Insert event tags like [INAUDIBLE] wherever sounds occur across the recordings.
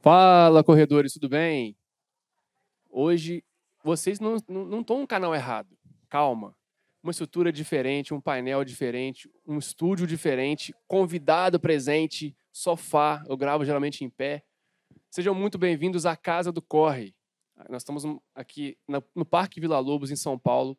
Fala, corredores, tudo bem? Hoje, vocês não estão não, um canal errado. Calma. Uma estrutura diferente, um painel diferente, um estúdio diferente, convidado presente, sofá. Eu gravo geralmente em pé. Sejam muito bem-vindos à Casa do Corre. Nós estamos aqui no Parque Vila Lobos, em São Paulo.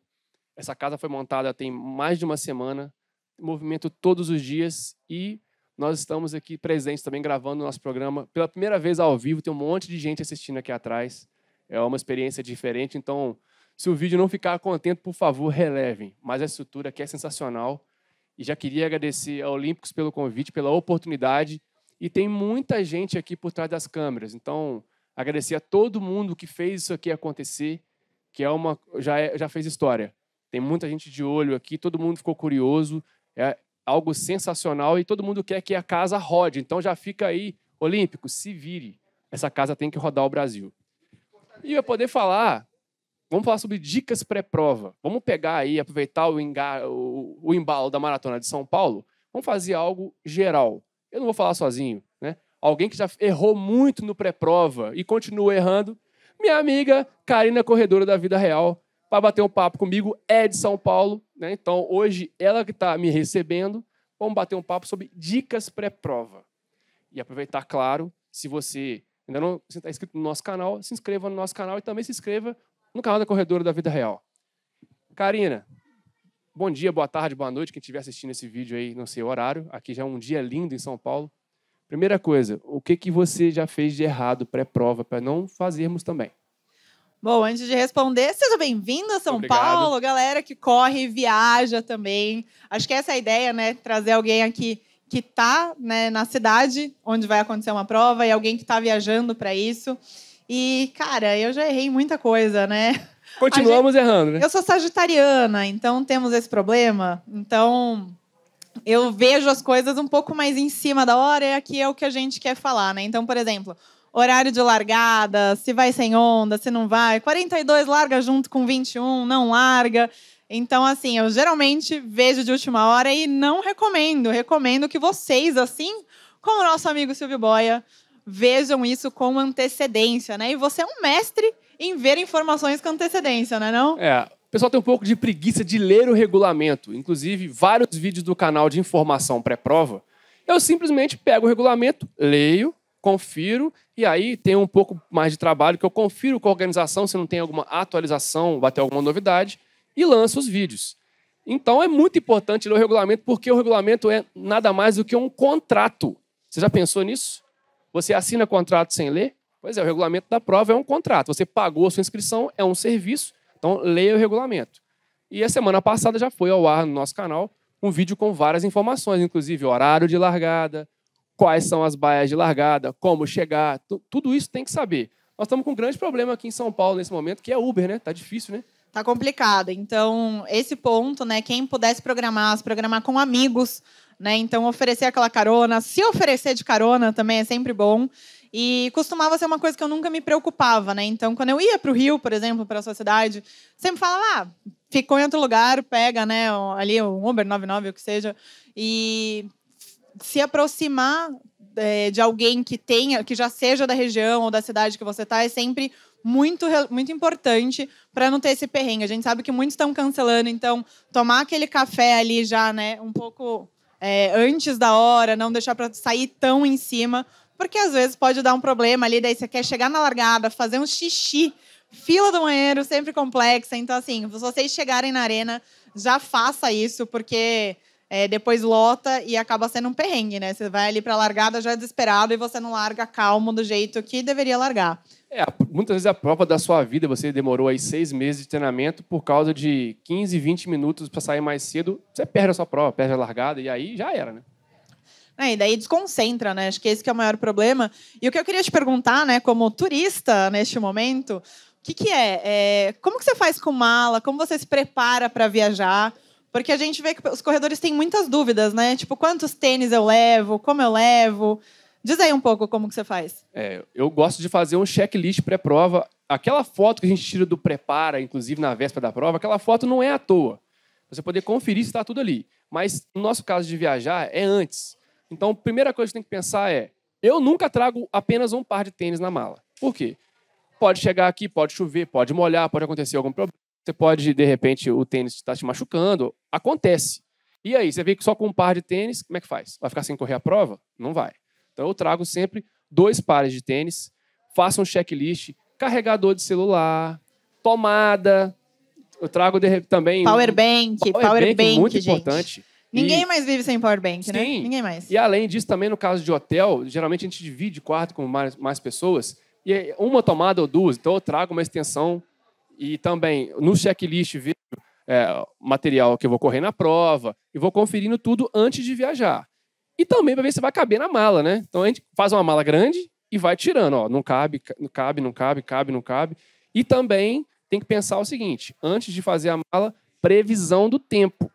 Essa casa foi montada tem mais de uma semana, movimento todos os dias e nós estamos aqui presentes também gravando o nosso programa pela primeira vez ao vivo. Tem um monte de gente assistindo aqui atrás. É uma experiência diferente, então se o vídeo não ficar contente, por favor, relevem. Mas a estrutura aqui é sensacional. E já queria agradecer ao Olímpicos pelo convite, pela oportunidade. E tem muita gente aqui por trás das câmeras. Então, agradecer a todo mundo que fez isso aqui acontecer, que é uma já, é, já fez história. Tem muita gente de olho aqui, todo mundo ficou curioso. É, algo sensacional e todo mundo quer que a casa rode. Então já fica aí, Olímpico, se vire. Essa casa tem que rodar o Brasil. E eu poder falar, vamos falar sobre dicas pré-prova. Vamos pegar aí, aproveitar o, enga, o, o embalo da maratona de São Paulo, vamos fazer algo geral. Eu não vou falar sozinho, né? Alguém que já errou muito no pré-prova e continua errando, minha amiga Karina Corredora da Vida Real, para bater um papo comigo, é de São Paulo, né? Então, hoje, ela que está me recebendo, vamos bater um papo sobre dicas pré-prova. E aproveitar, claro, se você ainda não está inscrito no nosso canal, se inscreva no nosso canal e também se inscreva no canal da Corredora da Vida Real. Karina, bom dia, boa tarde, boa noite, quem estiver assistindo esse vídeo aí no seu horário. Aqui já é um dia lindo em São Paulo. Primeira coisa, o que, que você já fez de errado pré-prova para não fazermos também? Bom, antes de responder, seja bem-vindo a São Obrigado. Paulo, galera que corre e viaja também. Acho que essa é a ideia, né? Trazer alguém aqui que está né, na cidade onde vai acontecer uma prova e alguém que está viajando para isso. E, cara, eu já errei muita coisa, né? Continuamos gente... errando, né? Eu sou sagitariana, então temos esse problema. Então, eu vejo as coisas um pouco mais em cima da hora e é aqui é o que a gente quer falar, né? Então, por exemplo, horário de largada, se vai sem onda, se não vai. 42 larga junto com 21, não larga. Então, assim, eu geralmente vejo de última hora e não recomendo. Recomendo que vocês, assim como o nosso amigo Silvio Boia, vejam isso com antecedência, né? E você é um mestre em ver informações com antecedência, né não? É. O pessoal tem um pouco de preguiça de ler o regulamento. Inclusive, vários vídeos do canal de informação pré-prova, eu simplesmente pego o regulamento, leio, confiro, e aí tem um pouco mais de trabalho que eu confiro com a organização se não tem alguma atualização, bater alguma novidade, e lanço os vídeos. Então é muito importante ler o regulamento, porque o regulamento é nada mais do que um contrato. Você já pensou nisso? Você assina contrato sem ler? Pois é, o regulamento da prova é um contrato. Você pagou a sua inscrição, é um serviço, então leia o regulamento. E a semana passada já foi ao ar no nosso canal um vídeo com várias informações, inclusive horário de largada, quais são as baias de largada, como chegar, tudo isso tem que saber. Nós estamos com um grande problema aqui em São Paulo nesse momento, que é Uber, né? Tá difícil, né? Tá complicado. Então, esse ponto, né, quem pudesse programar, se programar com amigos, né? Então, oferecer aquela carona, se oferecer de carona também é sempre bom. E costumava ser uma coisa que eu nunca me preocupava, né? Então, quando eu ia para o Rio, por exemplo, para a sua cidade, sempre falava, ah, ficou em outro lugar, pega, né, ali o Uber 99, o que seja. E se aproximar é, de alguém que tenha, que já seja da região ou da cidade que você está, é sempre muito, muito importante para não ter esse perrengue. A gente sabe que muitos estão cancelando, então tomar aquele café ali já, né, um pouco é, antes da hora, não deixar para sair tão em cima, porque às vezes pode dar um problema ali, daí você quer chegar na largada, fazer um xixi, fila do banheiro sempre complexa. Então, assim, se vocês chegarem na arena, já faça isso, porque é, depois lota e acaba sendo um perrengue, né? Você vai ali para a largada já é desesperado e você não larga calmo do jeito que deveria largar. É, muitas vezes é a prova da sua vida, você demorou aí seis meses de treinamento por causa de 15, 20 minutos para sair mais cedo, você perde a sua prova, perde a largada e aí já era, né? É, e daí desconcentra, né? Acho que esse que é o maior problema. E o que eu queria te perguntar, né, como turista neste momento, o que, que é? é? Como que você faz com mala? Como você se prepara para viajar? Porque a gente vê que os corredores têm muitas dúvidas, né? Tipo, quantos tênis eu levo, como eu levo. Diz aí um pouco como que você faz. É, eu gosto de fazer um checklist pré-prova. Aquela foto que a gente tira do prepara, inclusive na véspera da prova, aquela foto não é à toa. Você poder conferir se está tudo ali. Mas no nosso caso de viajar é antes. Então, a primeira coisa que tem que pensar é: eu nunca trago apenas um par de tênis na mala. Por quê? Pode chegar aqui, pode chover, pode molhar, pode acontecer algum problema. Você pode, de repente, o tênis está te machucando. Acontece. E aí, você vê que só com um par de tênis, como é que faz? Vai ficar sem correr a prova? Não vai. Então eu trago sempre dois pares de tênis, faça um checklist, carregador de celular, tomada. Eu trago de, também. Powerbank, um, power powerbank. Bank, muito gente. importante. Ninguém e, mais vive sem powerbank, né? sim, né? Ninguém mais. E além disso, também no caso de hotel, geralmente a gente divide quarto com mais, mais pessoas. E é uma tomada ou duas. Então eu trago uma extensão e também no checklist vejo é, material que eu vou correr na prova e vou conferindo tudo antes de viajar. E também para ver se vai caber na mala, né? Então a gente faz uma mala grande e vai tirando, ó, não cabe, não cabe, não cabe, cabe, não cabe. E também tem que pensar o seguinte, antes de fazer a mala, previsão do tempo.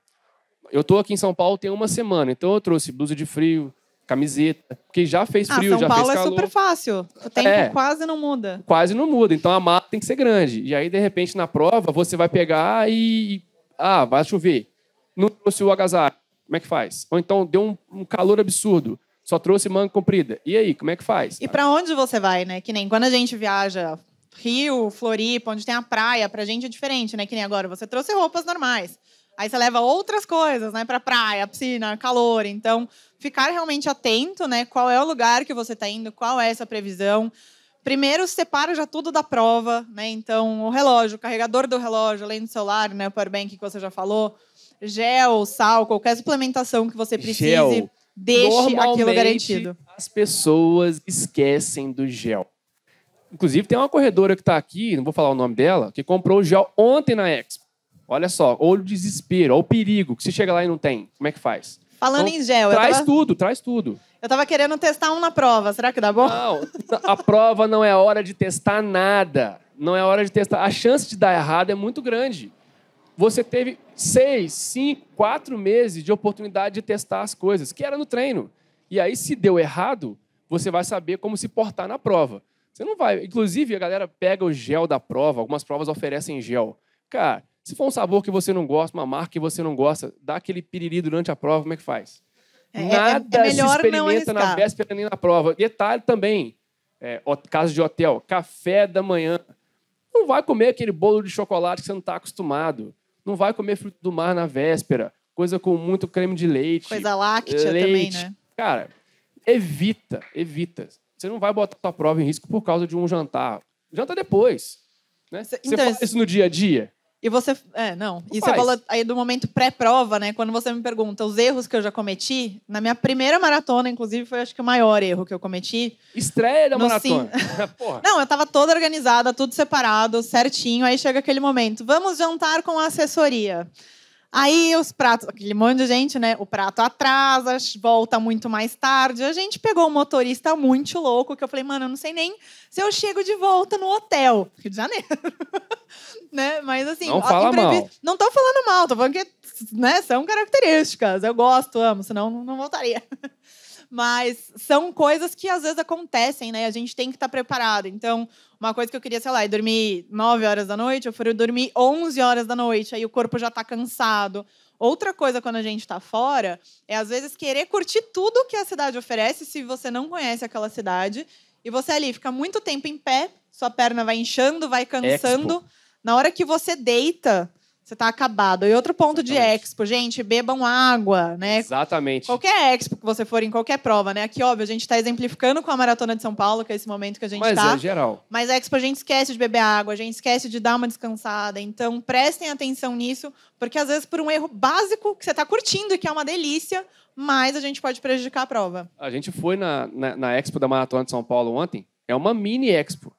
Eu estou aqui em São Paulo tem uma semana, então eu trouxe blusa de frio, camiseta. Porque já fez ah, frio, ah, já Paulo fez é calor. São Paulo é super fácil. O tempo é, quase não muda. Quase não muda. Então a mata tem que ser grande. E aí, de repente, na prova, você vai pegar e. Ah, vai chover. Não trouxe o agasalho. Como é que faz? Ou então deu um, um calor absurdo. Só trouxe manga comprida. E aí, como é que faz? E para onde você vai, né? Que nem quando a gente viaja Rio, Floripa, onde tem a praia, pra gente é diferente, né? Que nem agora. Você trouxe roupas normais. Aí você leva outras coisas, né, para praia, piscina, calor. Então, ficar realmente atento, né, qual é o lugar que você está indo, qual é essa previsão. Primeiro, separa já tudo da prova, né? Então, o relógio, o carregador do relógio, além do celular, né, o powerbank que você já falou, gel, sal, qualquer suplementação que você precise, gel. deixe aquilo garantido. As pessoas esquecem do gel. Inclusive, tem uma corredora que está aqui, não vou falar o nome dela, que comprou o gel ontem na Expo. Olha só, ou o desespero, ou o perigo, que se chega lá e não tem, como é que faz? Falando então, em gel, traz tava... tudo, traz tudo. Eu tava querendo testar um na prova, será que dá bom? Não, a prova não é hora de testar nada. Não é hora de testar. A chance de dar errado é muito grande. Você teve seis, cinco, quatro meses de oportunidade de testar as coisas, que era no treino. E aí, se deu errado, você vai saber como se portar na prova. Você não vai. Inclusive, a galera pega o gel da prova, algumas provas oferecem gel. Cara, se for um sabor que você não gosta, uma marca que você não gosta, dá aquele piriri durante a prova, como é que faz? É, Nada é, é se experimenta na véspera nem na prova. Detalhe também, é, caso de hotel, café da manhã. Não vai comer aquele bolo de chocolate que você não está acostumado. Não vai comer fruto do mar na véspera. Coisa com muito creme de leite. Coisa láctea leite. também, né? Cara, evita, evita. Você não vai botar sua prova em risco por causa de um jantar. Janta depois. Né? Então, você faz então, isso no dia a dia? E você. É, não. e é faz. você falou aí do momento pré-prova, né? Quando você me pergunta os erros que eu já cometi, na minha primeira maratona, inclusive, foi acho que o maior erro que eu cometi. Estreia da maratona. [LAUGHS] não, eu tava toda organizada, tudo separado, certinho. Aí chega aquele momento. Vamos jantar com a assessoria. Aí os pratos, aquele monte de gente, né? O prato atrasa, volta muito mais tarde. A gente pegou um motorista muito louco que eu falei, mano, eu não sei nem se eu chego de volta no hotel. Rio de Janeiro. [LAUGHS] [LAUGHS] né? Mas assim, não fala mal. Não tô falando mal, tô falando que né, são características. Eu gosto, amo, senão não voltaria. [LAUGHS] Mas são coisas que às vezes acontecem, né? A gente tem que estar tá preparado. Então, uma coisa que eu queria, sei lá, é dormir 9 horas da noite, eu fui dormir 11 horas da noite, aí o corpo já tá cansado. Outra coisa quando a gente está fora é às vezes querer curtir tudo que a cidade oferece se você não conhece aquela cidade e você é ali fica muito tempo em pé, sua perna vai inchando, vai cansando. Expo. Na hora que você deita, você está acabado. E outro ponto Exatamente. de expo, gente, bebam água, né? Exatamente. Qualquer expo que você for em qualquer prova, né? Aqui, óbvio, a gente está exemplificando com a Maratona de São Paulo, que é esse momento que a gente está. Mas tá. é geral. Mas a expo a gente esquece de beber água, a gente esquece de dar uma descansada. Então, prestem atenção nisso, porque às vezes por um erro básico que você está curtindo e que é uma delícia, mas a gente pode prejudicar a prova. A gente foi na, na, na expo da Maratona de São Paulo ontem. É uma mini expo.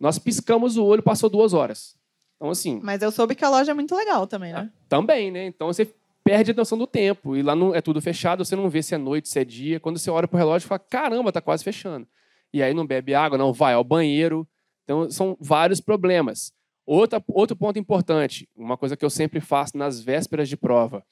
Nós piscamos o olho, passou duas horas. Então, assim. Mas eu soube que a loja é muito legal também, né? Ah, também, né? Então você perde a noção do tempo. E lá não, é tudo fechado, você não vê se é noite, se é dia. Quando você olha pro relógio, fala: caramba, tá quase fechando. E aí não bebe água, não vai ao banheiro. Então, são vários problemas. Outra, outro ponto importante, uma coisa que eu sempre faço nas vésperas de prova.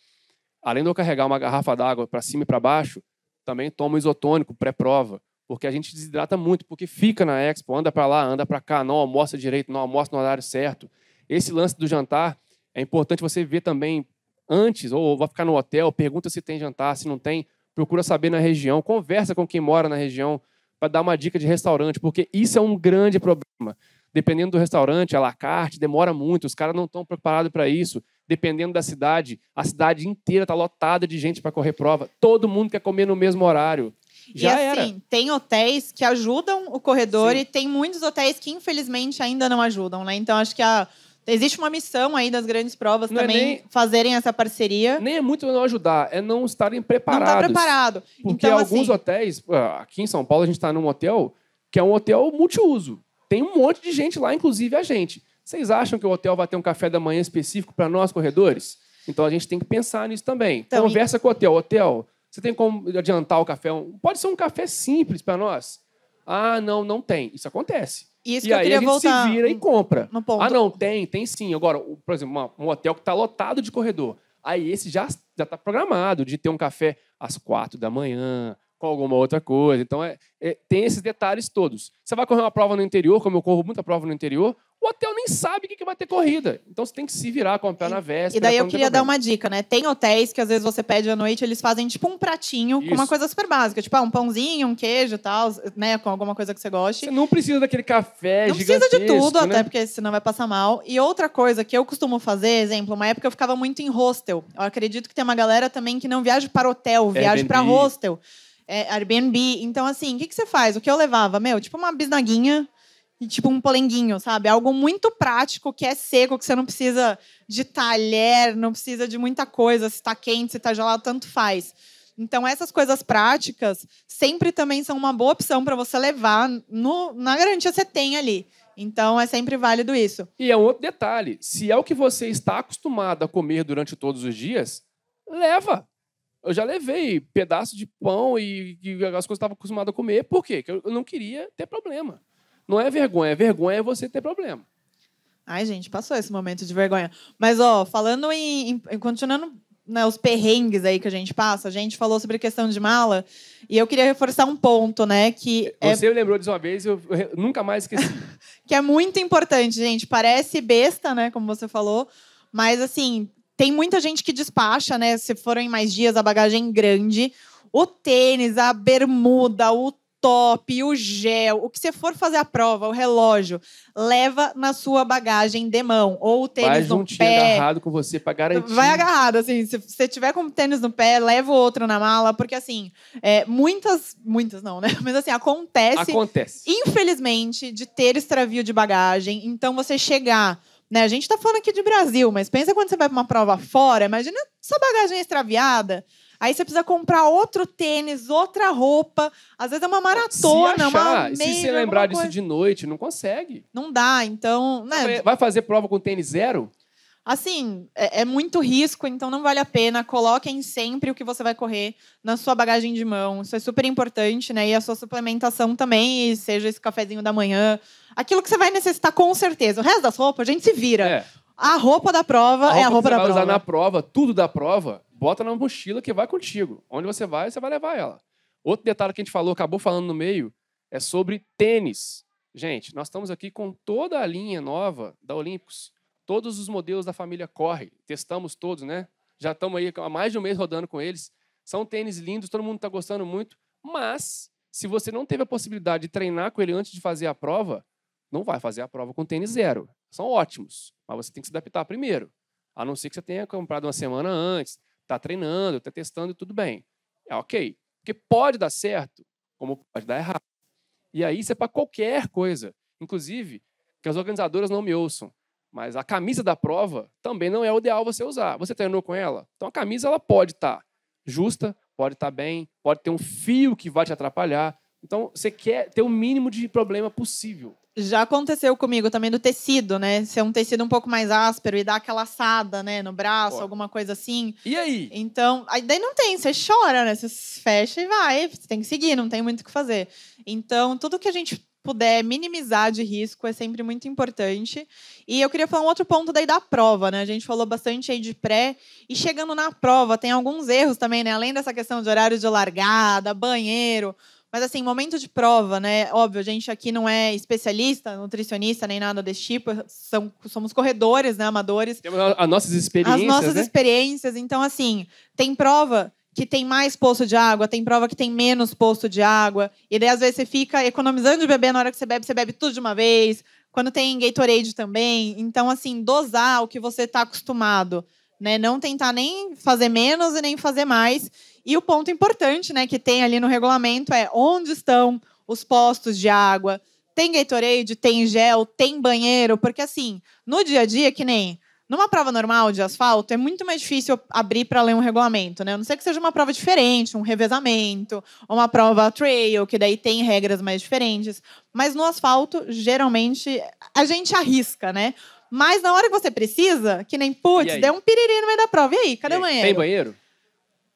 Além de eu carregar uma garrafa d'água para cima e para baixo, também tomo isotônico pré-prova, porque a gente desidrata muito, porque fica na expo, anda para lá, anda para cá, não almoça direito, não almoça no horário certo. Esse lance do jantar é importante você ver também antes, ou vai ficar no hotel, pergunta se tem jantar, se não tem, procura saber na região, conversa com quem mora na região para dar uma dica de restaurante, porque isso é um grande problema. Dependendo do restaurante, a la carte, demora muito, os caras não estão preparados para isso. Dependendo da cidade, a cidade inteira está lotada de gente para correr prova. Todo mundo quer comer no mesmo horário. Já e assim, era. tem hotéis que ajudam o corredor Sim. e tem muitos hotéis que infelizmente ainda não ajudam, né? Então acho que a Existe uma missão aí das grandes provas não é também é nem, fazerem essa parceria. Nem é muito não ajudar, é não estarem preparados. Não tá preparado. Porque então, assim- alguns assim... hotéis, ah, aqui em São Paulo a gente está num hotel que é um hotel multiuso. Tem um monte de gente lá, inclusive a gente. Vocês acham que o hotel vai ter um café da manhã específico para nós corredores? Então a gente tem que pensar nisso também. Então, Conversa e... com o hotel. Hotel, você tem como adiantar o café? Pode ser um café simples para nós. Ah, não, não tem. Isso acontece. Isso e que eu aí queria a gente voltar se vira e compra. Ah, não, tem, tem sim. Agora, por exemplo, um hotel que está lotado de corredor. Aí esse já já está programado de ter um café às quatro da manhã, com alguma outra coisa. Então, é, é, tem esses detalhes todos. Você vai correr uma prova no interior, como eu corro muita prova no interior, o hotel nem sabe o que, que vai ter corrida. Então, você tem que se virar com a pé na véspera. E daí eu queria dar uma dica, né? Tem hotéis que, às vezes, você pede à noite, eles fazem, tipo, um pratinho Isso. com uma coisa super básica. Tipo, ah, um pãozinho, um queijo tal, né? Com alguma coisa que você goste. Você não precisa daquele café Não precisa de tudo, né? até porque senão vai passar mal. E outra coisa que eu costumo fazer, exemplo, uma época eu ficava muito em hostel. Eu acredito que tem uma galera também que não viaja para hotel, viaja para hostel é, Airbnb. Então, assim, o que, que você faz? O que eu levava? Meu, tipo uma bisnaguinha e tipo um polenguinho, sabe? Algo muito prático, que é seco, que você não precisa de talher, não precisa de muita coisa. Se está quente, se está gelado, tanto faz. Então, essas coisas práticas sempre também são uma boa opção para você levar no, na garantia que você tem ali. Então, é sempre válido isso. E é um outro detalhe: se é o que você está acostumado a comer durante todos os dias, leva. Eu já levei pedaço de pão e, e as coisas que eu estava acostumado a comer. Por quê? Porque eu não queria ter problema. Não é vergonha. É vergonha é você ter problema. Ai, gente, passou esse momento de vergonha. Mas, ó, falando em. em continuando né, os perrengues aí que a gente passa, a gente falou sobre questão de mala, e eu queria reforçar um ponto, né? Que é Você é... lembrou disso uma vez, eu nunca mais esqueci. [LAUGHS] que é muito importante, gente. Parece besta, né? Como você falou. Mas, assim, tem muita gente que despacha, né? Se forem mais dias, a bagagem é grande. O tênis, a bermuda, o top, o gel, o que você for fazer a prova, o relógio, leva na sua bagagem de mão. Ou o tênis Faz no um pé. agarrado com você para garantir. Vai agarrado, assim. Se você tiver com o tênis no pé, leva o outro na mala, porque assim, é, muitas, muitas não, né? Mas assim, acontece. Acontece. Infelizmente, de ter extravio de bagagem. Então você chegar né? A gente está falando aqui de Brasil, mas pensa quando você vai para uma prova fora, imagina sua bagagem extraviada. Aí você precisa comprar outro tênis, outra roupa. Às vezes é uma maratona, se achar, uma meia, Se você lembrar disso coisa. de noite, não consegue. Não dá, então. Né? Vai fazer prova com tênis zero? Assim, é, é, muito risco, então não vale a pena. Coloquem sempre o que você vai correr na sua bagagem de mão. Isso é super importante, né? E a sua suplementação também, seja esse cafezinho da manhã, Aquilo que você vai necessitar com certeza. O resto das roupas, a gente se vira. É. A roupa da prova a roupa é a roupa da prova. Você vai usar na prova, tudo da prova, bota na mochila que vai contigo. Onde você vai, você vai levar ela. Outro detalhe que a gente falou, acabou falando no meio, é sobre tênis. Gente, nós estamos aqui com toda a linha nova da Olímpicos. Todos os modelos da família Corre. Testamos todos, né? Já estamos aí há mais de um mês rodando com eles. São tênis lindos, todo mundo está gostando muito. Mas, se você não teve a possibilidade de treinar com ele antes de fazer a prova, não vai fazer a prova com tênis zero. São ótimos, mas você tem que se adaptar primeiro. A não ser que você tenha comprado uma semana antes, está treinando, está testando e tudo bem. É ok. Porque pode dar certo, como pode dar errado. E aí isso é para qualquer coisa. Inclusive, que as organizadoras não me ouçam. Mas a camisa da prova também não é o ideal você usar. Você treinou com ela? Então a camisa ela pode estar tá justa, pode estar tá bem, pode ter um fio que vai te atrapalhar. Então você quer ter o mínimo de problema possível já aconteceu comigo também do tecido, né? Ser um tecido um pouco mais áspero e dar aquela assada, né, no braço, Pô. alguma coisa assim. E aí? Então, aí daí não tem, você chora, né? Você fecha e vai, você tem que seguir, não tem muito o que fazer. Então, tudo que a gente puder minimizar de risco é sempre muito importante. E eu queria falar um outro ponto daí da prova, né? A gente falou bastante aí de pré e chegando na prova tem alguns erros também, né? Além dessa questão de horário de largada, banheiro, mas assim, momento de prova, né? Óbvio, a gente aqui não é especialista, nutricionista, nem nada desse tipo. São, somos corredores, né? Amadores. Temos as nossas experiências. As nossas né? experiências. Então, assim, tem prova que tem mais poço de água, tem prova que tem menos poço de água. E daí, às vezes, você fica economizando de beber na hora que você bebe, você bebe tudo de uma vez. Quando tem Gatorade também. Então, assim, dosar o que você está acostumado né? Não tentar nem fazer menos e nem fazer mais. E o ponto importante, né, que tem ali no regulamento é onde estão os postos de água. Tem Gatorade, tem gel, tem banheiro, porque assim, no dia a dia que nem numa prova normal de asfalto é muito mais difícil abrir para ler um regulamento, né? A não ser que seja uma prova diferente, um revezamento, ou uma prova trail, que daí tem regras mais diferentes. Mas no asfalto, geralmente, a gente arrisca, né? Mas na hora que você precisa, que nem putz, deu um piriri no meio da prova. E aí, cadê e aí? o banheiro? Tem banheiro?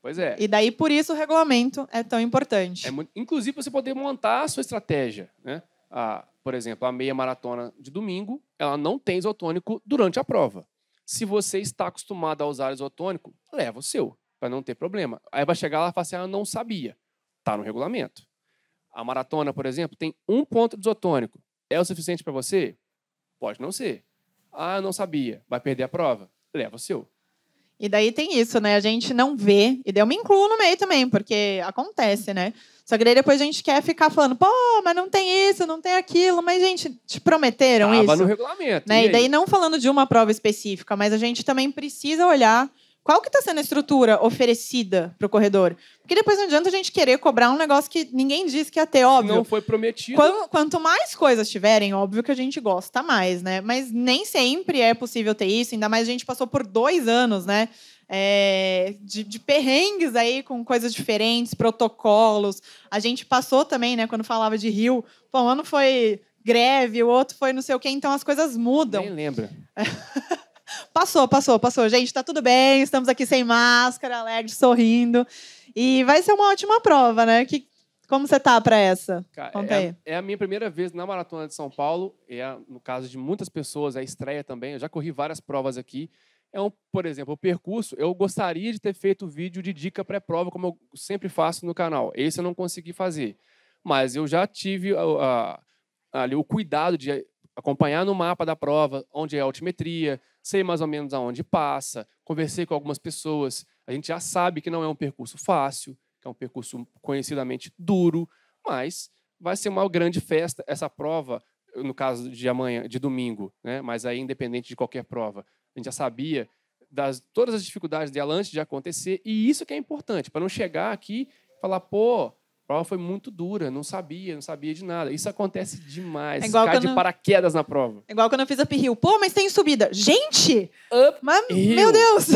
Pois é. E daí, por isso, o regulamento é tão importante. É Inclusive, você poder montar a sua estratégia. Né? A, por exemplo, a meia maratona de domingo, ela não tem isotônico durante a prova. Se você está acostumado a usar isotônico, leva o seu, para não ter problema. Aí vai chegar lá e falar assim, ah, não sabia. Está no regulamento. A maratona, por exemplo, tem um ponto de isotônico. É o suficiente para você? Pode não ser. Ah, não sabia. Vai perder a prova? Leva o seu. E daí tem isso, né? A gente não vê, e daí eu me incluo no meio também, porque acontece, né? Só que daí depois a gente quer ficar falando, pô, mas não tem isso, não tem aquilo, mas, gente, te prometeram Tava isso. no regulamento. Né? E, e daí não falando de uma prova específica, mas a gente também precisa olhar qual que está sendo a estrutura oferecida para o corredor? Porque depois não adianta a gente querer cobrar um negócio que ninguém disse que ia é ter, óbvio. Não foi prometido. Quanto, mais coisas tiverem, óbvio que a gente gosta mais, né? Mas nem sempre é possível ter isso, ainda mais a gente passou por dois anos, né? É, de, de, perrengues aí com coisas diferentes, protocolos. A gente passou também, né, quando falava de Rio, pô, um ano foi greve, o outro foi não sei o quê, então as coisas mudam. Nem lembra. [LAUGHS] Passou, passou, passou. Gente, tá tudo bem, estamos aqui sem máscara, alegre, sorrindo. E vai ser uma ótima prova, né? Que, como você tá para essa? Cara, é, é, a minha primeira vez na Maratona de São Paulo. É, no caso de muitas pessoas, é a estreia também. Eu já corri várias provas aqui. É um, por exemplo, o percurso. Eu gostaria de ter feito vídeo de dica pré-prova, como eu sempre faço no canal. Esse eu não consegui fazer. Mas eu já tive ah, ah, ali o cuidado de acompanhar no mapa da prova onde é a altimetria, sei mais ou menos aonde passa, conversei com algumas pessoas, a gente já sabe que não é um percurso fácil, que é um percurso conhecidamente duro, mas vai ser uma grande festa essa prova, no caso de amanhã, de domingo, né? Mas aí independente de qualquer prova, a gente já sabia das todas as dificuldades dela antes de acontecer, e isso que é importante, para não chegar aqui e falar, pô, prova foi muito dura, não sabia, não sabia de nada. Isso acontece demais. É Cai de paraquedas na prova. É igual quando eu fiz up hill. Pô, mas tem subida. Gente! Up mas, Meu Deus!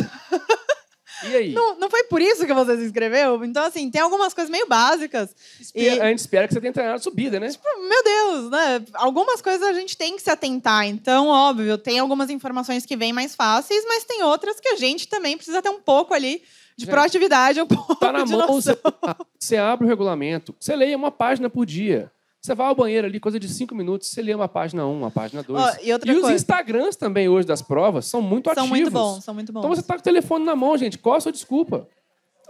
E aí? Não, não foi por isso que você se inscreveu? Então, assim, tem algumas coisas meio básicas. Espera, e... A gente espera que você tenha treinado subida, né? Tipo, meu Deus, né? Algumas coisas a gente tem que se atentar. Então, óbvio, tem algumas informações que vêm mais fáceis, mas tem outras que a gente também precisa ter um pouco ali de proatividade é um pouco. Tá na mão, você, você, abre o regulamento, você lê uma página por dia. Você vai ao banheiro ali, coisa de cinco minutos, você lê uma página um, uma página dois. Oh, e, e os Instagrams também hoje das provas são muito são ativos. São muito bons, são muito bons. Então você tá com o telefone na mão, gente. Qual a sua desculpa?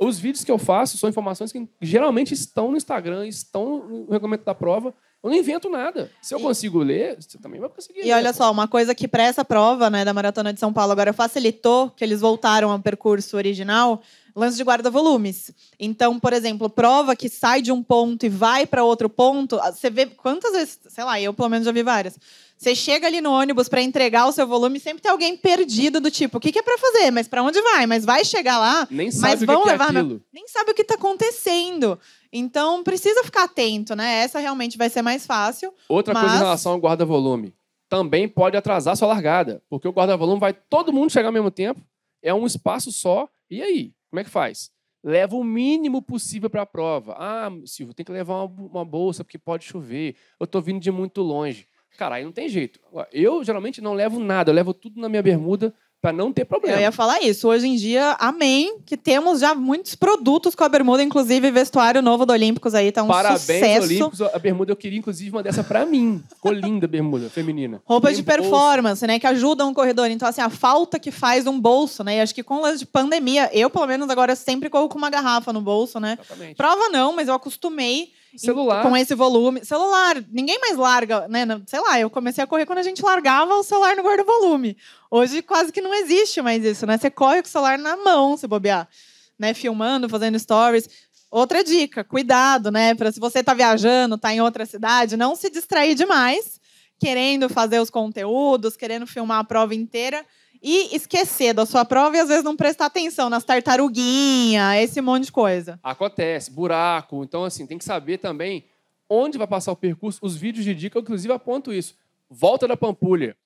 Os vídeos que eu faço são informações que geralmente estão no Instagram, estão no regulamento da prova, eu não invento nada. Se eu e... consigo ler, você também vai conseguir. E ler, olha pô. só, uma coisa que para essa prova né, da Maratona de São Paulo agora facilitou, que eles voltaram ao percurso original, lance de guarda-volumes. Então, por exemplo, prova que sai de um ponto e vai para outro ponto, você vê quantas vezes, sei lá, eu pelo menos já vi várias. Você chega ali no ônibus para entregar o seu volume, sempre tem alguém perdido do tipo, o que, que é para fazer? Mas para onde vai? Mas vai chegar lá? Nem sabe mas o que, é aquilo. Meu... Nem sabe o que está acontecendo. Então precisa ficar atento, né? Essa realmente vai ser mais fácil. Outra mas... coisa em relação ao guarda-volume, também pode atrasar sua largada, porque o guarda-volume vai todo mundo chegar ao mesmo tempo, é um espaço só. E aí, como é que faz? leva o mínimo possível para a prova. Ah, Silvio, tem que levar uma, bolsa porque pode chover. Eu estou vindo de muito longe. Cara, aí não tem jeito. Eu geralmente não levo nada, eu levo tudo na minha bermuda para não ter problema. Eu ia falar isso. Hoje em dia, amém, que temos já muitos produtos com a bermuda, inclusive vestuário novo do Olímpicos aí, tá um Parabéns, sucesso. Olímpicos. A bermuda eu queria inclusive uma dessa para mim. Ficou linda a bermuda feminina. Roupas de performance, bolso. né, que ajudam o corredor. Então assim, a falta que faz um bolso, né? E acho que com o lance de pandemia, eu pelo menos agora sempre corro com uma garrafa no bolso, né? Exatamente. Prova não, mas eu acostumei Celular. Com esse volume. Celular. Ninguém mais larga, né? Sei lá, eu comecei a correr quando a gente largava o celular no guarda-volume. Hoje quase que não existe mais isso, né? Você corre com o celular na mão, se bobear. Né? Filmando, fazendo stories. Outra dica, cuidado, né? Para se você está viajando, está em outra cidade, não se distrair demais, querendo fazer os conteúdos, querendo filmar a prova inteira e esquecer da sua prova e às vezes não prestar atenção nas tartaruguinhas, esse monte de coisa. Acontece, buraco. Então, assim, tem que saber também onde vai passar o percurso. Os vídeos de dica, eu, inclusive, aponto isso. Volta da Pampulha.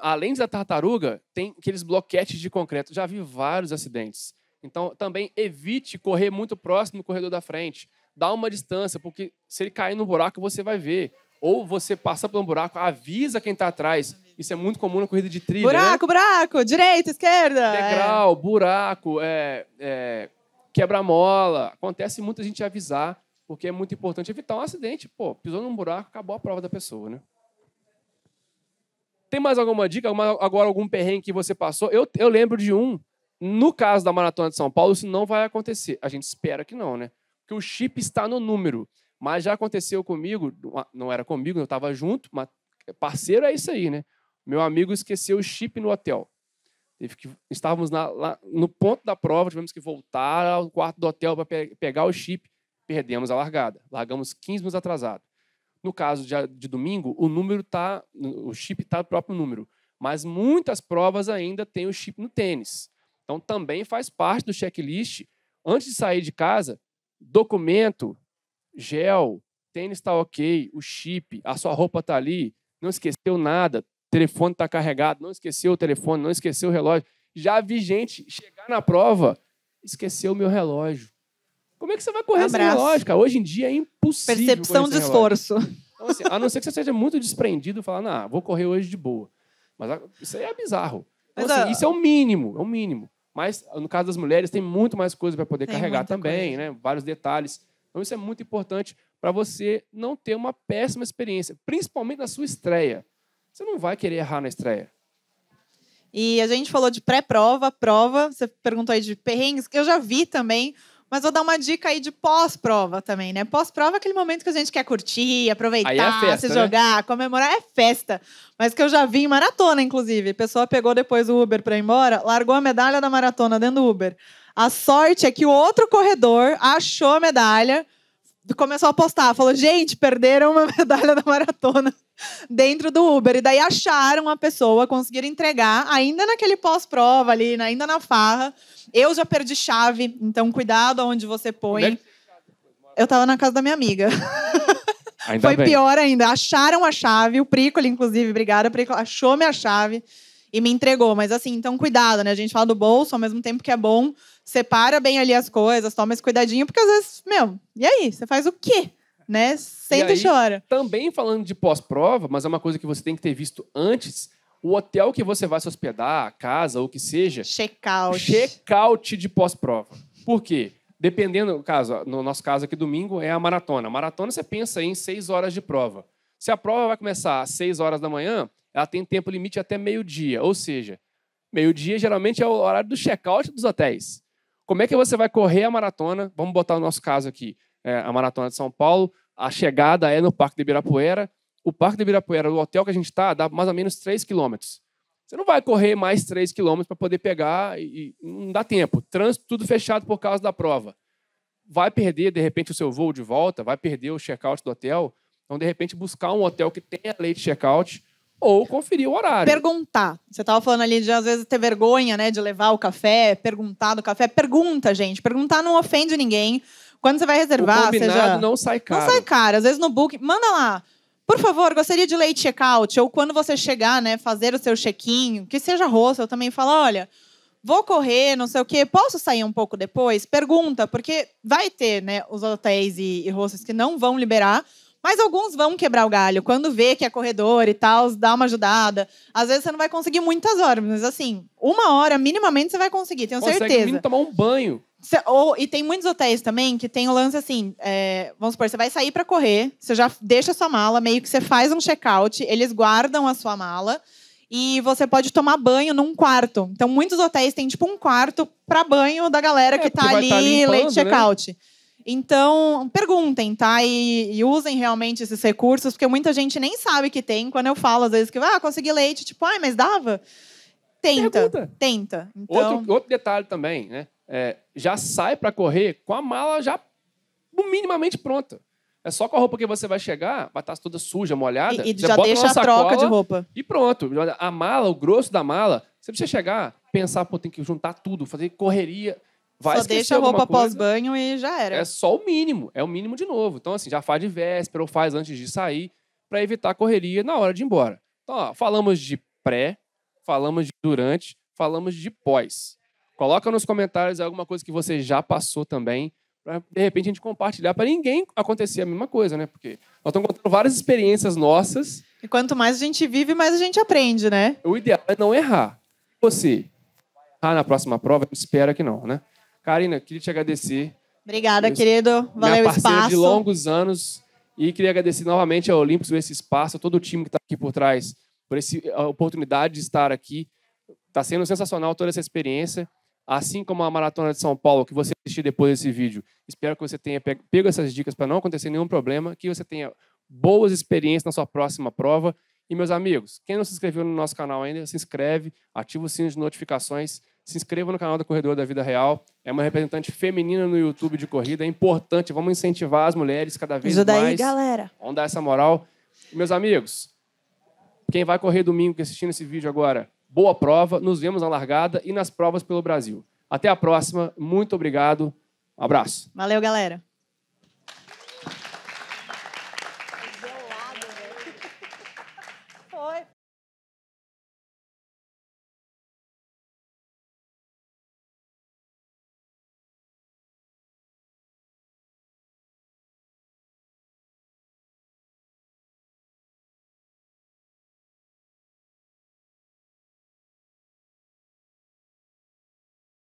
Além da tartaruga, tem aqueles bloquetes de concreto. Já vi vários acidentes. Então, também evite correr muito próximo do corredor da frente. Dá uma distância, porque se ele cair no buraco, você vai ver. Ou você passa por um buraco, avisa quem está atrás isso é muito comum na corrida de trilha. Né? Buraco, né? buraco, direita, esquerda. Degrau, é. buraco, é, é, quebra-mola. Acontece muita gente avisar, porque é muito importante evitar um acidente. Pô, pisou num buraco, acabou a prova da pessoa, né? Tem mais alguma dica? agora algum perrengue que você passou? Eu, eu lembro de um. No caso da Maratona de São Paulo, isso não vai acontecer. A gente espera que não, né? Porque o chip está no número. Mas já aconteceu comigo, não era comigo, eu estava junto, mas parceiro é isso aí, né? Meu amigo esqueceu o chip no hotel. Que, estávamos na, lá, no ponto da prova, tivemos que voltar ao quarto do hotel para pe pegar o chip. Perdemos a largada. Largamos 15 minutos atrasado. No caso de, de domingo, o número tá, o chip está no próprio número. Mas muitas provas ainda têm o chip no tênis. Então também faz parte do checklist. Antes de sair de casa, documento, gel, tênis está ok, o chip, a sua roupa está ali, não esqueceu nada, telefone está carregado, não esqueceu o telefone, não esqueceu o relógio. Já vi gente chegar na prova, esqueceu o meu relógio. Como é que você vai correr Abraço. sem relógio, cara? Hoje em dia é impossível. Percepção de esforço. Então, assim, a não ser que você seja muito desprendido e falar, não, vou correr hoje de boa. Mas isso aí é bizarro. Então, assim, a... Isso é o mínimo, é o mínimo. Mas no caso das mulheres, tem muito mais coisa para poder tem carregar também, coisa. né? Vários detalhes. Então, isso é muito importante para você não ter uma péssima experiência, principalmente na sua estreia você não vai querer errar na estreia. E a gente falou de pré-prova, prova, você perguntou aí de perrengues, que eu já vi também, mas vou dar uma dica aí de pós-prova também, né? Pós-prova é aquele momento que a gente quer curtir, aproveitar, é festa, se né? jogar, né? comemorar, é festa. Mas que eu já vi em maratona, inclusive. A pessoa pegou depois o Uber para ir embora, largou a medalha da maratona dentro do Uber. A sorte é que o outro corredor achou a medalha, começou a postar, falou: gente, perderam uma [LAUGHS] medalha da maratona dentro do Uber. E daí acharam a pessoa, conseguiram entregar, ainda naquele pós-prova ali, ainda na farra. Eu já perdi chave, então cuidado aonde você põe. É Eu tava na casa da minha amiga. Ainda Foi bem. pior ainda. Acharam a chave, o Prícoli, inclusive, obrigada, Prícoli, achou minha chave e me entregou. Mas assim, então cuidado, né? A gente fala do bolso, ao mesmo tempo que é bom, separa bem ali as coisas, toma esse cuidadinho, porque às vezes, meu, e aí? Você faz o quê? Né? Senta e, aí, e chora. Também falando de pós-prova, mas é uma coisa que você tem que ter visto antes. O hotel que você vai se hospedar, a casa ou o que seja. Check-out. Check-out de pós-prova. Por quê? Dependendo, caso, no nosso caso aqui, domingo, é a maratona. Maratona você pensa em seis horas de prova. Se a prova vai começar às seis horas da manhã, ela tem tempo limite até meio-dia. Ou seja, meio-dia geralmente é o horário do check-out dos hotéis. Como é que você vai correr a maratona? Vamos botar o nosso caso aqui. É, a maratona de São Paulo, a chegada é no Parque de Ibirapuera. O Parque de Ibirapuera, o hotel que a gente está, dá mais ou menos 3 quilômetros. Você não vai correr mais 3 quilômetros para poder pegar e, não dá tempo. Trânsito tudo fechado por causa da prova. Vai perder, de repente, o seu voo de volta, vai perder o check-out do hotel. Então, de repente, buscar um hotel que tenha late check-out ou conferir o horário. Perguntar. Você estava falando ali de às vezes ter vergonha, né, de levar o café, perguntar do café. Pergunta, gente. Perguntar não ofende ninguém. Quando você vai reservar, o combinado seja... não sai caro. Não sai caro. Às vezes no book, manda lá. Por favor, gostaria de late check-out ou quando você chegar, né, fazer o seu check-in, que seja rosto, eu também falo, olha, vou correr, não sei o quê, posso sair um pouco depois? Pergunta, porque vai ter, né, os hotéis e, e que não vão liberar mas alguns vão quebrar o galho. Quando vê que é corredor e tal, dá uma ajudada. Às vezes você não vai conseguir muitas horas, mas assim, uma hora minimamente você vai conseguir, tenho Consegue certeza. Consegue tomar um banho. Cê, ou, e tem muitos hotéis também que tem o lance assim: é, vamos supor, você vai sair para correr, você já deixa a sua mala, meio que você faz um check-out, eles guardam a sua mala e você pode tomar banho num quarto. Então, muitos hotéis têm tipo um quarto para banho da galera é, que tá ali, tá limpando, late né? check-out. Né? Então, perguntem, tá? E, e, usem realmente esses recursos, porque muita gente nem sabe que tem. Quando eu falo, às vezes, que ah, consegui leite, tipo, ai, ah, mas dava? Tenta. Pergunta. Tenta. Então... Outro, outro detalhe também, né? É, já sai para correr com a mala já minimamente pronta. É só com a roupa que você vai chegar, vai estar toda suja, molhada. E, e já deixa a troca de roupa. E pronto. A mala, o grosso da mala, você precisa chegar, pensar, pô, tem que juntar tudo, fazer correria. Vai Só deixa a roupa pós banho e já era. É só o mínimo, é o mínimo de novo. Então, assim, já faz de véspera ou faz antes de sair para evitar correria na hora de ir embora. Então, ó, falamos de pré, falamos de durante, falamos de pós. Coloca nos comentários alguma coisa que você já passou também, para de repente a gente compartilhar para ninguém acontecer a mesma coisa, né? Porque nós estamos contando várias experiências nossas. E quanto mais a gente vive, mais a gente aprende, né? O ideal é não errar. Você errar na próxima prova, espera que não, né? Karina, queria te agradecer. Obrigada, querido. Valeu o espaço. de longos anos. E queria agradecer novamente ao Olympus por esse espaço, a todo o time que está aqui por trás, por esse, a oportunidade de estar aqui. Está sendo sensacional toda essa experiência. Assim como a Maratona de São Paulo, que você assistir depois desse vídeo. Espero que você tenha pego essas dicas para não acontecer nenhum problema, que você tenha boas experiências na sua próxima prova. E, meus amigos, quem não se inscreveu no nosso canal ainda, se inscreve, ativa o sino de notificações se inscreva no canal da Corredora da Vida Real. É uma representante feminina no YouTube de corrida. É importante. Vamos incentivar as mulheres cada vez Ajuda mais. Isso daí, galera. Vamos dar essa moral. Meus amigos, quem vai correr domingo que assistindo esse vídeo agora, boa prova. Nos vemos na largada e nas provas pelo Brasil. Até a próxima. Muito obrigado. Um abraço. Valeu, galera.